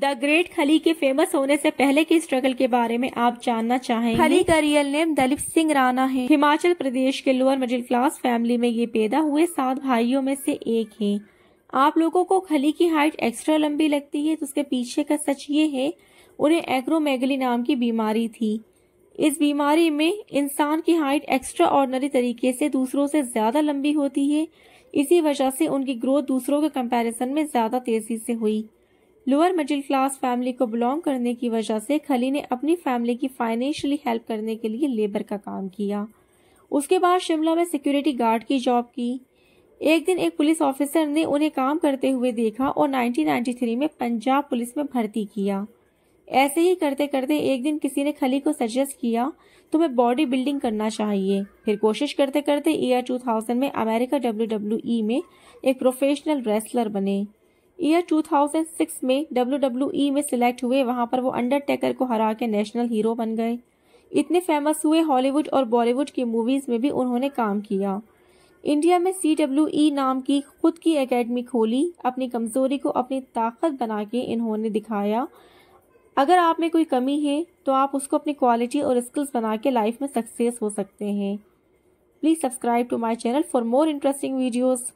the great खली के famous होने से पहले के स्ट्रगल के बारे में आप जानना चाहेंगे खली का रियल नेम दलीप सिंह राणा है हिमाचल प्रदेश के लोअर मिडिल क्लास फैमिली में ये पैदा हुए सात भाइयों में से एक है आप लोगों को खली की हाइट एक्स्ट्रा लंबी लगती है तो उसके पीछे का सच ये है उन्हें एग्रोमेगली नाम की बीमारी थी इस बीमारी में इंसान की हाइट एक्स्ट्रा ऑर्डनरी तरीके से दूसरों से ज्यादा लंबी होती है इसी वजह से उनकी ग्रोथ दूसरों के कंपैरिजन में ज्यादा तेजी से हुई लोअर मिडिल क्लास फैमिली को बिलोंग करने की वजह से खली ने अपनी फैमिली की फाइनेंशियली हेल्प करने के लिए लेबर का काम किया उसके बाद शिमला में सिक्योरिटी गार्ड की जॉब की एक दिन एक पुलिस ऑफिसर ने उन्हें काम करते हुए देखा और 1993 में पंजाब पुलिस में भर्ती किया ऐसे ही करते करते एक दिन किसी ने खली को सजेस्ट किया तुम्हें बॉडी बिल्डिंग करना चाहिए फिर कोशिश करते करते ईयर 2000 में अमेरिका डब्ल्यू e में एक प्रोफेशनल रेसलर बने ईयर 2006 में डब्ल्यू e में सिलेक्ट हुए वहां पर वो अंडरटेकर को हरा के नेशनल हीरो बन गए इतने फेमस हुए हॉलीवुड और बॉलीवुड की मूवीज में भी उन्होंने काम किया इंडिया में सी डब्ल्यू ई नाम की खुद की एकेडमी खोली अपनी कमजोरी को अपनी ताकत बना के इन्होंने दिखाया अगर आप में कोई कमी है तो आप उसको अपनी क्वालिटी और स्किल्स बना के लाइफ में सक्सेस हो सकते हैं please subscribe to my channel for more interesting videos